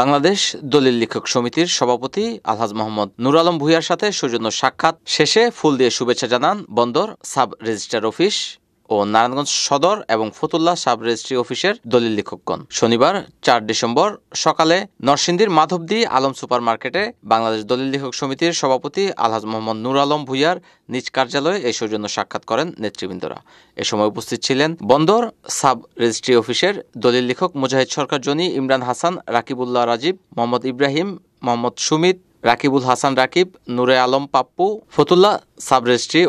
বাংলাদেশ দলিল লেখক সমিতির সভাপতি আলহাজ মোহাম্মদ নুর আলম ভূঁইয়ার সাথে সৌজন্য সাক্ষাৎ শেষে ফুল দিয়ে শুভেচ্ছা জানান বন্দর সাব রেজিস্ট্রার অফিস ও নারায়ণগঞ্জ সদর এবং ফতুল্লা সাব রেজিস্ট্রি অফিসের দলিল লিখকগণ শনিবার চার ডিসেম্বর সকালে নরসিংদীর মাধবদী আলম সুপার মার্কেটে বাংলাদেশ দলিল লেখক সমিতির সভাপতি আলহাজ মোহাম্মদ নুর আলম ভুইয়ার নিজ কার্যালয়ে এই সৌজন্য সাক্ষাৎ করেন নেতৃবৃন্দরা এ সময় উপস্থিত ছিলেন বন্দর সাব রেজিস্ট্রি অফিসের দলিল লেখক মুজাহিদ সরকার জনি ইমরান হাসান রাকিবুল্লাহ রাজীব মোহাম্মদ ইব্রাহিম মোহাম্মদ সুমিত রাকিবুল হাসান রাকিব নুরে আলম পাপ্পু ফতুল্লাহ সাব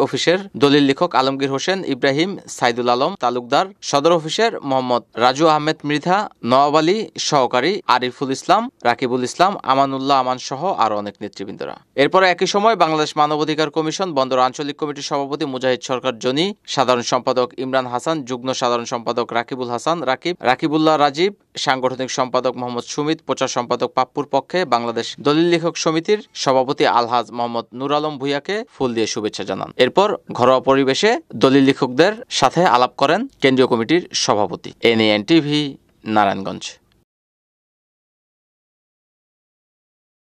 অফিসের দলিল লেখক আলমগীর হোসেন ইব্রাহিম সাইদুল আলম তালুকদার সদর অফিসের মোহাম্মদ রাজু আহমেদ মৃধা নওয়াব আলী সহকারী আরিফুল ইসলাম রাকিবুল ইসলাম আমানুল্লাহ আমান সহ আরও অনেক নেতৃবৃন্দরা এরপরে একই সময় বাংলাদেশ মানবাধিকার কমিশন বন্দর আঞ্চলিক কমিটির সভাপতি মুজাহিদ সরকার জনি সাধারণ সম্পাদক ইমরান হাসান যুগ্ম সাধারণ সম্পাদক রাকিবুল হাসান রাকিব রাকিবুল্লাহ রাজীব সাংগঠনিক সম্পাদক মোহাম্মদ সুমিত প্রচার সম্পাদক পাপ্পুর পক্ষে বাংলাদেশ দলিল লেখক সমিতির সভাপতি আলহাজ মোহাম্মদ নুর আলম ভুইয়াকে ফুল দিয়ে শুভেচ্ছা জানান এরপর ঘরোয়া পরিবেশে দলিল লেখকদের সাথে আলাপ করেন কেন্দ্রীয় কমিটির সভাপতি এনএএন টিভি নারায়ণগঞ্জ